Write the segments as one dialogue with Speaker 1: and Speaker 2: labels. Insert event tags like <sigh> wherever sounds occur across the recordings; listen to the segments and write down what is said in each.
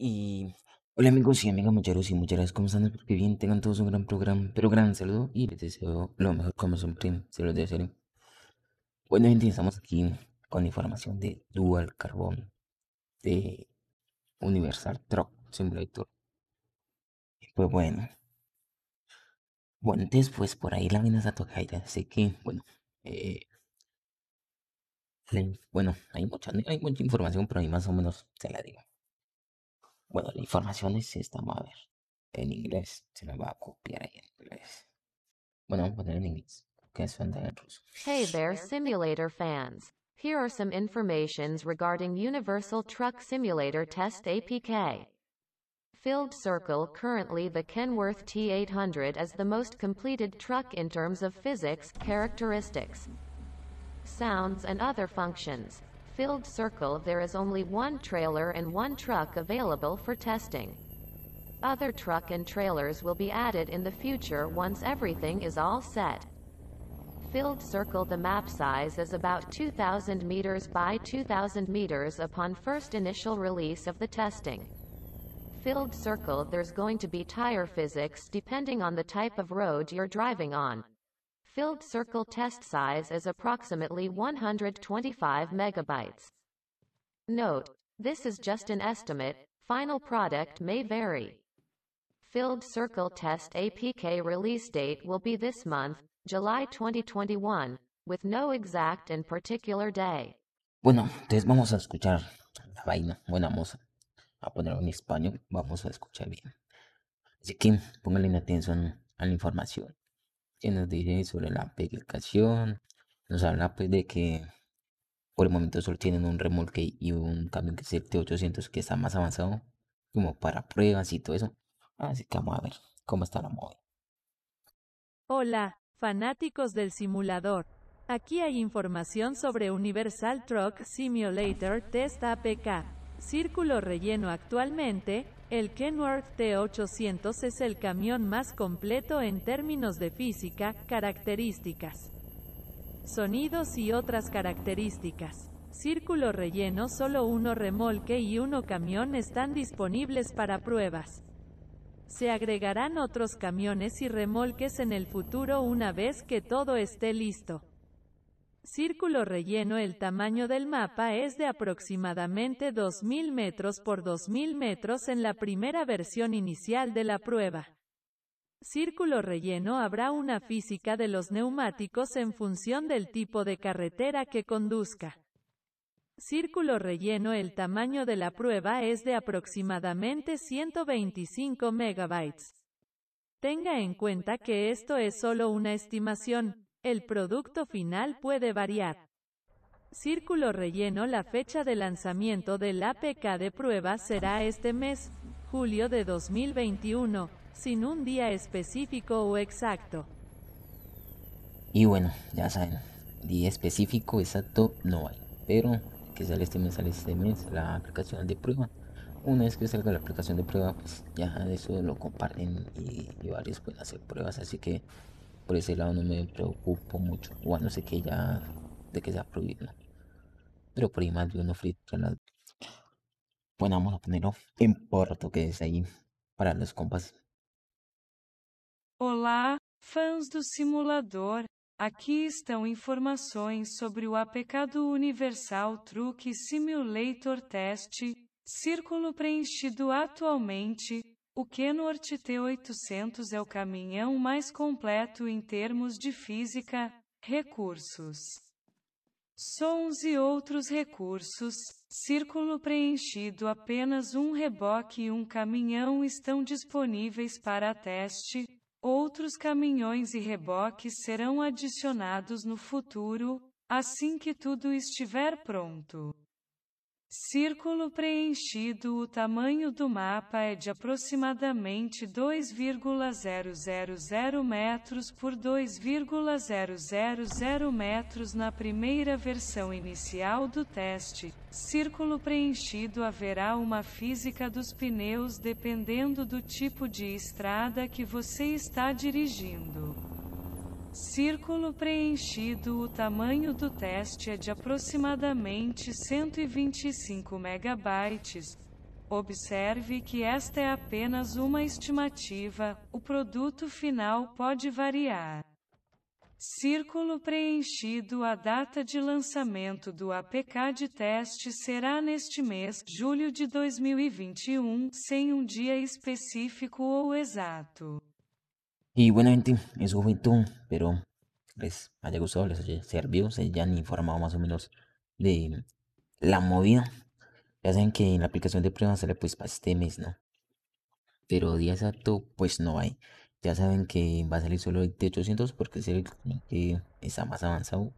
Speaker 1: Y hola amigos y amigas, muchachos y gracias ¿cómo están? Espero que bien, tengan todos un gran programa, pero gran saludo y les deseo lo mejor como siempre, se los deseo. Bueno gente, estamos aquí con información de Dual carbón de Universal Truck Simulator. Pues bueno. Bueno, después pues por ahí la amenaza tocaira, así que bueno. Eh, bueno, hay mucha, hay mucha información, pero ahí más o menos se la digo. Bueno, la información es esta, vamos a ver. En inglés, se la va a copiar ahí en inglés. Bueno, vamos a poner en inglés, en ruso.
Speaker 2: Hey there, simulator fans. Here are some informations regarding Universal Truck Simulator Test APK. Filled Circle currently the Kenworth T800 is the most completed truck in terms of physics, characteristics, sounds and other functions filled circle there is only one trailer and one truck available for testing. Other truck and trailers will be added in the future once everything is all set. Filled circle the map size is about 2000 meters by 2000 meters upon first initial release of the testing. Filled circle there's going to be tire physics depending on the type of road you're driving on filled circle test size is approximately 125 megabytes. Note, this is just an estimate, final product may vary. Filled circle test APK release date will be this month, July 2021, with no exact and particular day.
Speaker 1: Bueno, entonces vamos a escuchar la vaina. Bueno, vamos a poner un español, vamos a escuchar bien. Así que pónganle atención a la información. que nos dice sobre la aplicación, nos habla pues de que por el momento solo tienen un remolque y un camión que es el T800 que está más avanzado como para pruebas y todo eso. Así que vamos a ver cómo está la móvil.
Speaker 3: Hola, fanáticos del simulador. Aquí hay información sobre Universal Truck Simulator Test APK. Círculo relleno actualmente, el Kenworth T800 es el camión más completo en términos de física, características, sonidos y otras características. Círculo relleno solo uno remolque y uno camión están disponibles para pruebas. Se agregarán otros camiones y remolques en el futuro una vez que todo esté listo círculo relleno el tamaño del mapa es de aproximadamente 2.000 metros por 2.000 metros en la primera versión inicial de la prueba. Círculo relleno habrá una física de los neumáticos en función del tipo de carretera que conduzca. Círculo relleno El tamaño de la prueba es de aproximadamente 125 MB. Tenga en cuenta que esto es solo una estimación, el producto final puede variar. Círculo relleno La fecha de lanzamiento del APK de pruebas será este mes, julio de 2021, sin un día específico o exacto.
Speaker 1: Y bueno, ya saben, día específico exacto no hay, pero que sale este mes, sale este mes la aplicación de prueba. Una vez que salga la aplicación de prueba, pues ya eso lo comparten y varios pueden hacer pruebas, así que por ese lado no me preocupo mucho, o a que ya, de que sea prohibido, ¿no? Pero por ahí más de uno frita las... Bueno, vamos a ponerlo en portugués ahí, para los compas.
Speaker 4: Olá, fãs do simulador. Aqui estão informações sobre o APK do Universal Truck Simulator Test, círculo preenchido atualmente, o Kenworth T800 é o caminhão mais completo em termos de física, recursos, sons e outros recursos. Círculo preenchido apenas um reboque e um caminhão estão disponíveis para teste. Outros caminhões e reboques serão adicionados no futuro, assim que tudo estiver pronto. Círculo preenchido O tamanho do mapa é de aproximadamente 2,000 metros por 2,000 metros na primeira versão inicial do teste. Círculo preenchido haverá uma física dos pneus dependendo do tipo de estrada que você está dirigindo. Círculo preenchido O tamanho do teste é de aproximadamente 125 MB. Observe que esta é apenas uma estimativa, o produto final pode variar. Círculo preenchido A data de lançamento do APK de teste será neste mês, julho de 2021, sem um dia específico ou exato.
Speaker 1: Y bueno, gente, eso fue todo. Pero pues, les haya gustado, les haya servido, se hayan informado más o menos de la movida. Ya saben que en la aplicación de pruebas sale pues para este mes, ¿no? Pero día exacto pues no hay. Ya saben que va a salir solo 800 porque es el que está más avanzado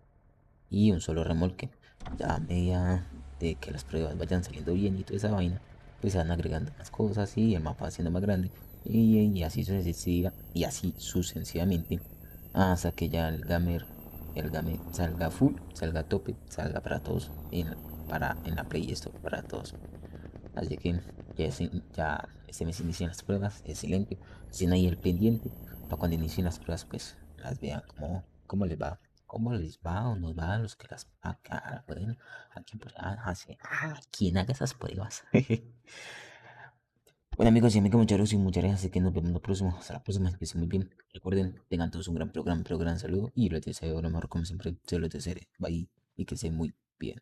Speaker 1: y un solo remolque. Ya a medida de que las pruebas vayan saliendo bien y toda esa vaina, pues se van agregando más cosas y el mapa va siendo más grande y, y así sucesiva, y así sucesivamente hasta que ya el gamer el gamer salga full salga tope salga para todos en, para, en la play esto para todos así que ya, Se ya inician las pruebas excelente sin ahí el pendiente para cuando inicien las pruebas pues las vean como cómo les va cómo les va o nos va a los que las acá ah, ah, bueno, a pues, ah, quien, haga esas pruebas <laughs> Bueno amigos y amigas, muchas gracias y muchas gracias. Así que nos vemos los próximos, Hasta la próxima. Que estén muy bien. Recuerden, tengan todos un gran programa, pero gran saludo. Y lo deseo lo mejor como siempre. Se lo deseo, Bye. Y que estén muy bien.